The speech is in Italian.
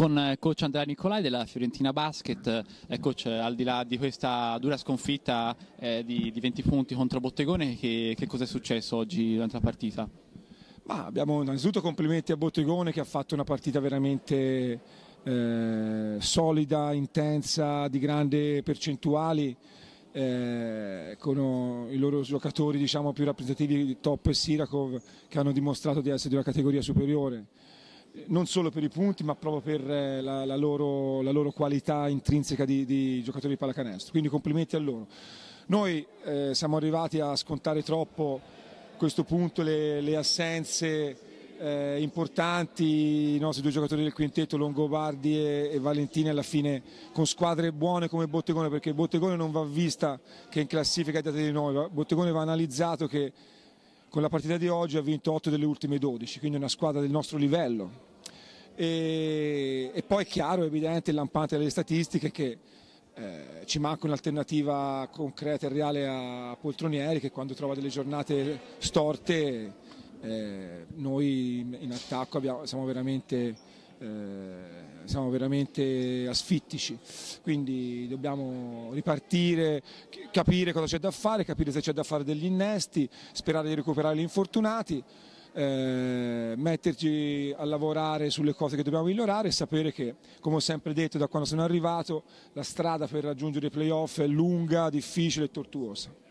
con eh, coach Andrea Nicolai della Fiorentina Basket. Eh, coach, eh, al di là di questa dura sconfitta eh, di, di, 20 punti contro Bottegone, che, che cosa è successo oggi durante la partita? Ma abbiamo innanzitutto complimenti a Bottegone che ha fatto una partita veramente eh, solida, intensa, di grandi percentuali. Eh, con i loro giocatori diciamo, più rappresentativi, Top e Sirakov, che hanno dimostrato di essere di una categoria superiore non solo per i punti ma proprio per eh, la, la, loro, la loro, qualità intrinseca di, di giocatori di pallacanestro, quindi complimenti a loro. Noi eh, siamo arrivati a scontare troppo a questo punto le, le assenze eh, importanti, i nostri due giocatori del quintetto, Longobardi e, e, Valentini alla fine con squadre buone come Bottegone, perché Bottegone non va vista che in classifica è data di noi, Bottegone va analizzato che con la partita di oggi ha vinto 8 delle ultime 12, quindi è una squadra del nostro livello, e, e poi è chiaro, evidente, lampante delle statistiche che eh, ci manca un'alternativa concreta e reale a Poltronieri che quando trova delle giornate storte eh, noi in attacco abbiamo, siamo veramente eh, siamo veramente asfittici, quindi dobbiamo ripartire, capire cosa c'è da fare, capire se c'è da fare degli innesti, sperare di recuperare gli infortunati eh, metterci a lavorare sulle cose che dobbiamo migliorare e sapere che, come ho sempre detto da quando sono arrivato, la strada per raggiungere i playoff è lunga, difficile e tortuosa.